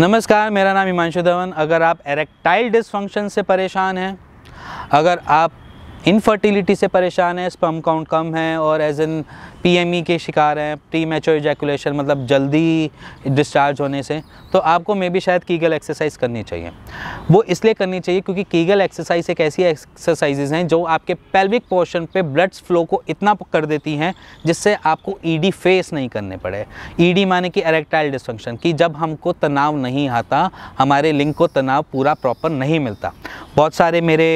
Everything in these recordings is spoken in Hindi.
नमस्कार मेरा नाम हिमांशु धवन अगर आप एरेक्टाइल डिसफंक्शन से परेशान हैं अगर आप इनफर्टिलिटी से परेशान हैं स्पम काउंट कम है और एज एन पीएमई के शिकार हैं प्री मेचोर इजैकुलेशन मतलब जल्दी डिस्चार्ज होने से तो आपको मे बी शायद कीगल एक्सरसाइज करनी चाहिए वो इसलिए करनी चाहिए क्योंकि कीगल एक्सरसाइज एक ऐसी एक्सरसाइजेज हैं जो आपके पेल्विक पोर्शन पे ब्लड फ्लो को इतना कर देती हैं जिससे आपको ईडी e फेस नहीं करने पड़े ईडी e माने कि एरेक्टाइल डिस्फंक्शन कि जब हमको तनाव नहीं आता हमारे लिंग को तनाव पूरा प्रॉपर नहीं मिलता बहुत सारे मेरे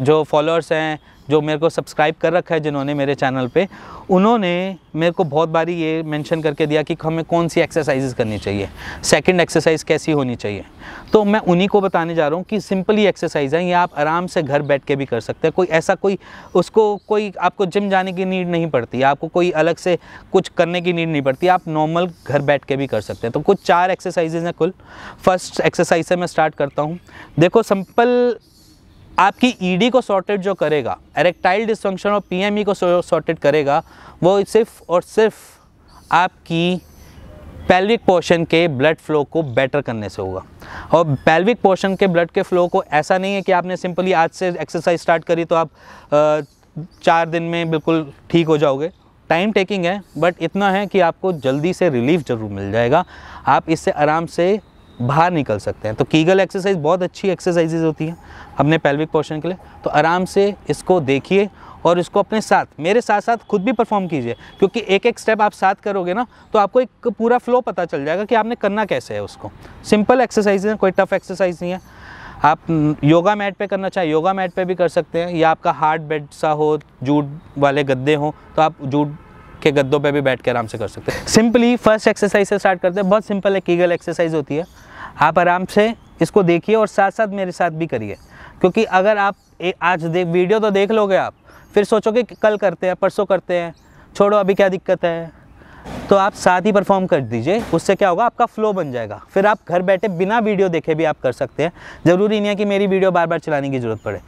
जो फॉलोअर्स हैं जो मेरे को सब्सक्राइब कर रखा है जिन्होंने मेरे चैनल पे उन्होंने मेरे को बहुत बारी ये मेंशन करके दिया कि हमें कौन सी एक्सरसाइज करनी चाहिए सेकंड एक्सरसाइज कैसी होनी चाहिए तो मैं उन्हीं को बताने जा रहा हूँ कि सिंपल ही एक्सरसाइज है ये आप आराम से घर बैठ के भी कर सकते हैं कोई ऐसा कोई उसको कोई आपको जिम जाने की नीड नहीं पड़ती आपको कोई अलग से कुछ करने की नीड नहीं पड़ती आप नॉर्मल घर बैठ के भी कर सकते हैं तो कुछ चार एक्सरसाइजेज हैं कुल फर्स्ट एक्सरसाइज से मैं स्टार्ट करता हूँ देखो सिंपल आपकी ईडी e को सॉर्टेड जो करेगा एरेक्टाइल डिस्फंक्शन और पीएमई e को सॉर्टेड करेगा वो सिर्फ और सिर्फ आपकी पैल्विक पोर्शन के ब्लड फ्लो को बेटर करने से होगा और पैल्विक पोर्शन के ब्लड के फ्लो को ऐसा नहीं है कि आपने सिंपली आज से एक्सरसाइज स्टार्ट करी तो आप चार दिन में बिल्कुल ठीक हो जाओगे टाइम टेकिंग है बट इतना है कि आपको जल्दी से रिलीफ ज़रूर मिल जाएगा आप इससे आराम से बाहर निकल सकते हैं तो कीगल एक्सरसाइज बहुत अच्छी एक्सरसाइजेज होती हैं अपने पेल्विक पोर्शन के लिए तो आराम से इसको देखिए और इसको अपने साथ मेरे साथ साथ खुद भी परफॉर्म कीजिए क्योंकि एक एक स्टेप आप साथ करोगे ना तो आपको एक पूरा फ्लो पता चल जाएगा कि आपने करना कैसे है उसको सिंपल एक्सरसाइज है कोई टफ एक्सरसाइज नहीं है आप योगा मैट पे करना चाहे योगा मैट पे भी कर सकते हैं या आपका हार्ड बेड सा हो जूट वाले गद्दे हों तो आप जूट के गद्दों पे भी बैठ के आराम से कर सकते हैं सिंपली फर्स्ट एक्सरसाइज से स्टार्ट करते हैं बहुत सिंपल एक ईगल एक्सरसाइज होती है आप आराम से इसको देखिए और साथ साथ मेरे साथ भी करिए क्योंकि अगर आप ए, आज देख वीडियो तो देख लोगे आप फिर सोचोगे कल करते हैं परसों करते हैं छोड़ो अभी क्या दिक्कत है तो आप साथ ही परफॉर्म कर दीजिए उससे क्या होगा आपका फ्लो बन जाएगा फिर आप घर बैठे बिना वीडियो देखे भी आप कर सकते हैं ज़रूरी नहीं है कि मेरी वीडियो बार बार चलाने की ज़रूरत पड़े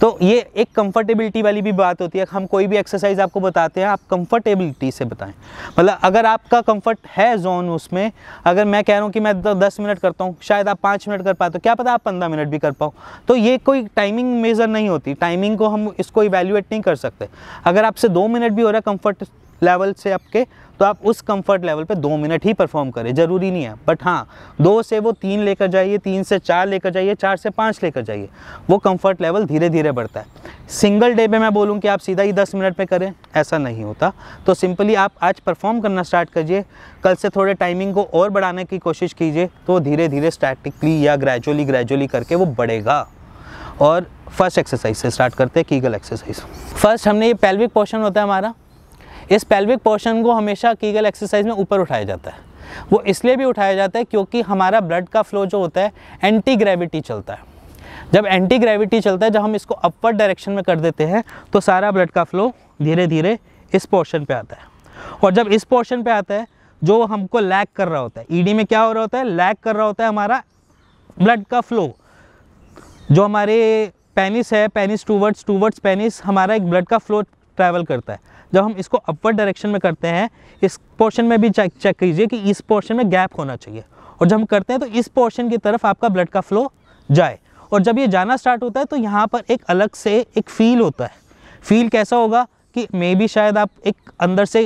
तो ये एक कंफर्टेबिलिटी वाली भी बात होती है हम कोई भी एक्सरसाइज आपको बताते हैं आप कंफर्टेबिलिटी से बताएं मतलब अगर आपका कंफर्ट है जोन उसमें अगर मैं कह रहा हूँ कि मैं तो दस मिनट करता हूँ शायद आप पाँच मिनट कर पाते हो क्या पता आप पंद्रह मिनट भी कर पाओ तो ये कोई टाइमिंग मेज़र नहीं होती टाइमिंग को हम इसको इवेल्यूएट नहीं कर सकते अगर आपसे दो मिनट भी हो रहा है कम्फर्ट लेवल से आपके तो आप उस कंफर्ट लेवल पे दो मिनट ही परफॉर्म करें ज़रूरी नहीं है बट हाँ दो से वो तीन लेकर जाइए तीन से चार लेकर जाइए चार से पाँच लेकर जाइए वो कंफर्ट लेवल धीरे धीरे बढ़ता है सिंगल डे पे मैं बोलूँ कि आप सीधा ही दस मिनट पर करें ऐसा नहीं होता तो सिंपली आप आज परफॉर्म करना स्टार्ट करिए कल से थोड़े टाइमिंग को और बढ़ाने की कोशिश कीजिए तो धीरे धीरे स्टैटिकली या ग्रेजुअली ग्रेजुअली करके वो बढ़ेगा और फर्स्ट एक्सरसाइज से स्टार्ट करते हैं कीगल एक्सरसाइज फर्स्ट हमने ये पेल्विक पोर्शन होता है हमारा इस पेल्विक पोर्शन को हमेशा कीगल एक्सरसाइज में ऊपर उठाया जाता है वो इसलिए भी उठाया जाता है क्योंकि हमारा ब्लड का फ्लो जो होता है एंटी ग्रेविटी चलता है जब एंटी ग्रेविटी चलता है जब हम इसको अपवर्ड डायरेक्शन में कर देते हैं तो सारा ब्लड का फ्लो धीरे धीरे इस पोर्शन पे आता है और जब इस पोर्शन पे आता है जो हमको लैग कर रहा होता है ईडी e में क्या हो रहा होता है लैग कर रहा होता है हमारा ब्लड का फ्लो जो हमारे पेनिस है पेनिस टूवर्ड्स टूवर्ड्स पेनिस हमारा एक ब्लड का फ्लो ट्रैवल करता है जब हम इसको अपवर्ड डायरेक्शन में करते हैं इस पोर्शन में भी चेक चेक कीजिए कि इस पोर्शन में गैप होना चाहिए और जब हम करते हैं तो इस पोर्शन की तरफ आपका ब्लड का फ्लो जाए और जब ये जाना स्टार्ट होता है तो यहाँ पर एक अलग से एक फील होता है फील कैसा होगा कि मे बी शायद आप एक अंदर से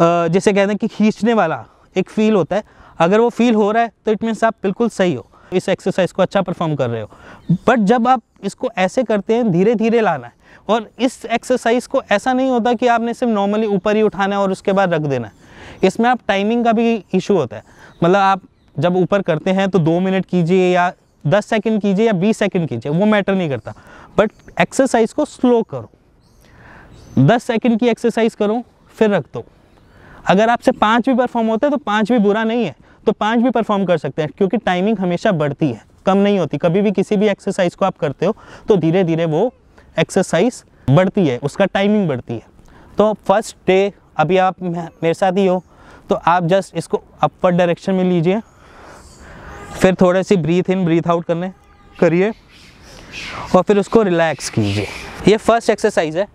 जैसे कहते हैं कि खींचने वाला एक फील होता है अगर वो फील हो रहा है तो इट मीन्स आप बिल्कुल सही हो इस एक्सरसाइज को अच्छा परफॉर्म कर रहे हो बट जब आप इसको ऐसे करते हैं धीरे धीरे लाना है और इस एक्सरसाइज को ऐसा नहीं होता कि आपने सिर्फ नॉर्मली ऊपर ही उठाना है और उसके बाद रख देना है इसमें आप टाइमिंग का भी इशू होता है मतलब आप जब ऊपर करते हैं तो दो मिनट कीजिए या दस सेकेंड कीजिए या बीस सेकेंड कीजिए वो मैटर नहीं करता बट एक्सरसाइज को स्लो करो दस सेकेंड की एक्सरसाइज करो फिर रख दो अगर आपसे पाँच भी परफॉर्म होता है तो पाँच भी बुरा नहीं है तो पाँच भी परफॉर्म कर सकते हैं क्योंकि टाइमिंग हमेशा बढ़ती है कम नहीं होती कभी भी किसी भी एक्सरसाइज को आप करते हो तो धीरे धीरे वो एक्सरसाइज बढ़ती है उसका टाइमिंग बढ़ती है तो फर्स्ट डे अभी आप मेरे साथ ही हो तो आप जस्ट इसको अपवर्ड डायरेक्शन में लीजिए फिर थोड़े सी ब्रीथ इन ब्रीथ आउट करने करिए और फिर उसको रिलैक्स कीजिए ये फर्स्ट एक्सरसाइज है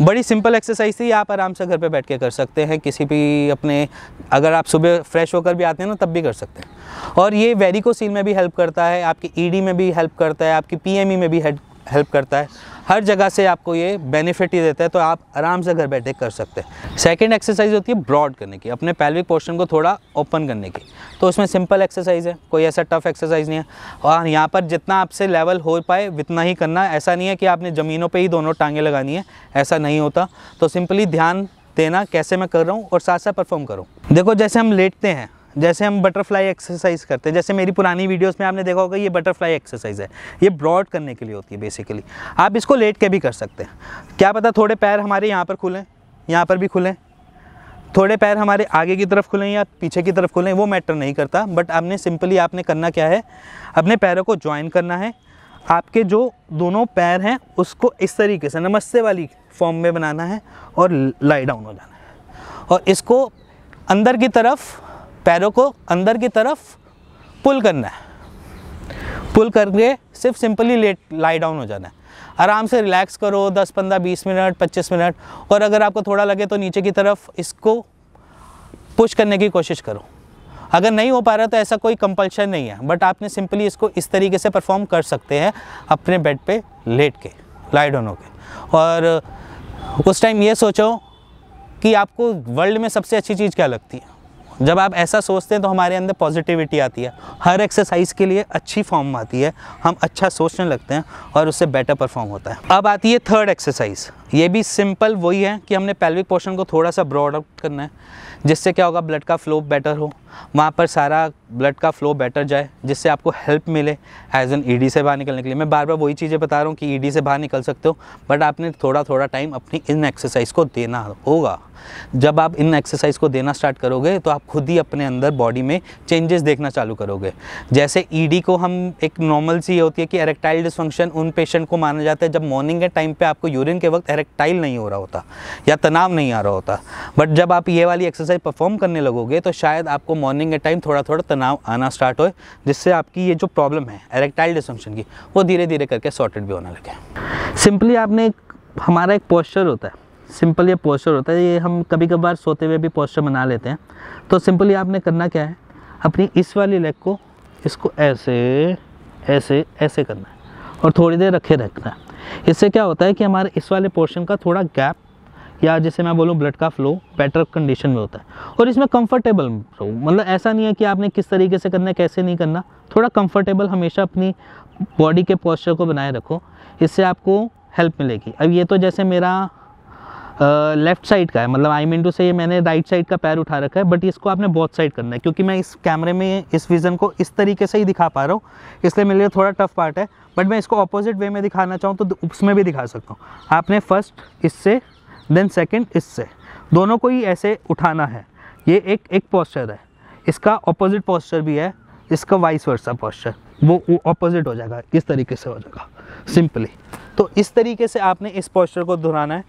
बड़ी सिंपल एक्सरसाइज थी आप आराम से घर पे बैठ के कर सकते हैं किसी भी अपने अगर आप सुबह फ्रेश होकर भी आते हैं ना तब भी कर सकते हैं और ये वेरिकोसील में भी हेल्प करता है आपकी ईडी e में भी हेल्प करता है आपकी पीएमई e में भी हेल्प करता है हर जगह से आपको ये बेनिफिट ही देता है तो आप आराम से घर बैठे कर सकते हैं सेकेंड एक्सरसाइज होती है ब्रॉड करने की अपने पैल्विक पोर्शन को थोड़ा ओपन करने की तो उसमें सिंपल एक्सरसाइज है कोई ऐसा टफ एक्सरसाइज नहीं है और यहाँ पर जितना आपसे लेवल हो पाए उतना ही करना ऐसा नहीं है कि आपने ज़मीनों पर ही दोनों टांगें लगानी है ऐसा नहीं होता तो सिंपली ध्यान देना कैसे मैं कर रहा हूँ और साथ साथ परफॉर्म करूँ देखो जैसे हम लेटते हैं जैसे हम बटरफ्लाई एक्सरसाइज करते हैं जैसे मेरी पुरानी वीडियोस में आपने देखा होगा ये बटरफ्लाई एक्सरसाइज है ये ब्रॉड करने के लिए होती है बेसिकली आप इसको लेट के भी कर सकते हैं क्या पता थोड़े पैर हमारे यहाँ पर खुलें यहाँ पर भी खुलें थोड़े पैर हमारे आगे की तरफ खुलें या पीछे की तरफ खुलें वो मैटर नहीं करता बट आपने सिंपली आपने करना क्या है अपने पैरों को ज्वाइन करना है आपके जो दोनों पैर हैं उसको इस तरीके से नमस्ते वाली फॉर्म में बनाना है और लाई डाउन हो जाना है और इसको अंदर की तरफ पैरों को अंदर की तरफ पुल करना है पुल करके सिर्फ सिंपली लेट लाई डाउन हो जाना है आराम से रिलैक्स करो 10 15 20 मिनट 25 मिनट और अगर आपको थोड़ा लगे तो नीचे की तरफ इसको पुश करने की कोशिश करो अगर नहीं हो पा रहा तो ऐसा कोई कंपल्शन नहीं है बट आपने सिंपली इसको इस तरीके से परफॉर्म कर सकते हैं अपने बेड पे लेट के लाई डाउन होकर और उस टाइम ये सोचो कि आपको वर्ल्ड में सबसे अच्छी चीज़ क्या लगती है जब आप ऐसा सोचते हैं तो हमारे अंदर पॉजिटिविटी आती है हर एक्सरसाइज के लिए अच्छी फॉर्म आती है हम अच्छा सोचने लगते हैं और उससे बेटर परफॉर्म होता है अब आती है थर्ड एक्सरसाइज ये भी सिंपल वही है कि हमने पेल्विक पोर्शन को थोड़ा सा ब्रॉड आउट करना है जिससे क्या होगा ब्लड का फ्लो बेटर हो वहाँ पर सारा ब्लड का फ्लो बेटर जाए जिससे आपको हेल्प मिले एज एन ईडी से बाहर निकलने के लिए मैं बार बार वही चीज़ें बता रहा हूँ कि ईडी e से बाहर निकल सकते हो बट आपने थोड़ा थोड़ा टाइम अपनी इन एक्सरसाइज को देना होगा जब आप इन एक्सरसाइज को देना स्टार्ट करोगे तो आप खुद ही अपने अंदर बॉडी में चेंजेस देखना चालू करोगे जैसे ईडी e को हम एक नॉर्मल सी होती है कि एरेक्टाइल डिसफंक्शन उन पेशेंट को माना जाता है जब मॉर्निंग के टाइम पर आपको यूरिन के वक्त एरेक्ट एरेक्टाइल नहीं हो रहा होता या तनाव नहीं आ रहा होता बट जब आप ये वाली एक्सरसाइज परफॉर्म करने लगोगे तो शायद आपको मॉर्निंग के टाइम थोड़ा थोड़ा तनाव आना स्टार्ट हो जिससे आपकी ये जो प्रॉब्लम है एरेक्टाइल डिसफंक्शन की वो धीरे धीरे करके सॉर्टेड भी होने लगे सिंपली आपने एक हमारा एक पोस्चर होता है सिंपल ये पोस्चर होता है ये हम कभी कभार सोते हुए भी पोस्चर बना लेते हैं तो सिंपली आपने करना क्या है अपनी इस वाली लेग को इसको ऐसे ऐसे ऐसे करना है और थोड़ी देर रखे रखना है इससे क्या होता है कि हमारे इस वाले पोर्शन का थोड़ा गैप या जैसे मैं बोलूँ ब्लड का फ्लो बेटर कंडीशन में होता है और इसमें कंफर्टेबल रहो मतलब ऐसा नहीं है कि आपने किस तरीके से करना है कैसे नहीं करना थोड़ा कंफर्टेबल हमेशा अपनी बॉडी के पोस्चर को बनाए रखो इससे आपको हेल्प मिलेगी अब ये तो जैसे मेरा लेफ़्ट साइड का है मतलब आई टू से ये मैंने राइट साइड का पैर उठा रखा है बट इसको आपने बहुत साइड करना है क्योंकि मैं इस कैमरे में इस विज़न को इस तरीके से ही दिखा पा रहा हूँ इसलिए मेरे लिए थोड़ा टफ पार्ट है बट मैं इसको अपोजिट वे में दिखाना चाहूँ तो उसमें भी दिखा सकता हूँ आपने फर्स्ट इससे देन सेकेंड इससे दोनों को ही ऐसे उठाना है ये एक एक पोस्चर है इसका अपोजिट पॉस्चर भी है इसका वाइस वर्सा पॉस्चर वो अपोजिट हो जाएगा इस तरीके से हो जाएगा सिंपली तो इस तरीके से आपने इस पॉस्चर को दोहराना है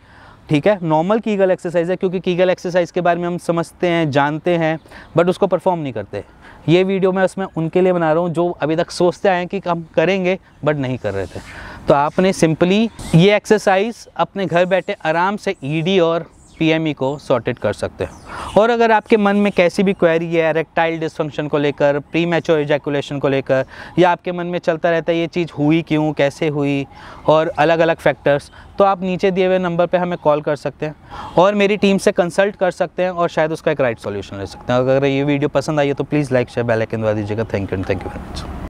ठीक है नॉर्मल कीगल एक्सरसाइज है क्योंकि कीगल एक्सरसाइज के बारे में हम समझते हैं जानते हैं बट उसको परफॉर्म नहीं करते ये वीडियो मैं उसमें उनके लिए बना रहा हूँ जो अभी तक सोचते आए हैं कि हम करेंगे बट नहीं कर रहे थे तो आपने सिंपली ये एक्सरसाइज अपने घर बैठे आराम से ईडी e और पीएमई e को सॉर्टेड कर सकते हैं और अगर आपके मन में कैसी भी क्वेरी है रेक्टाइल डिस्फंक्शन को लेकर प्री मैचोर एजैकुलेशन को लेकर या आपके मन में चलता रहता है ये चीज़ हुई क्यों कैसे हुई और अलग अलग फैक्टर्स तो आप नीचे दिए हुए नंबर पर हमें कॉल कर सकते हैं और मेरी टीम से कंसल्ट कर सकते हैं और शायद उसका एक राइट सोल्यूशन ले सकते हैं अगर ये वीडियो पसंद आई है तो प्लीज़ लाइक शेयर बेलाइकन दवा दीजिएगा thank you and thank you very much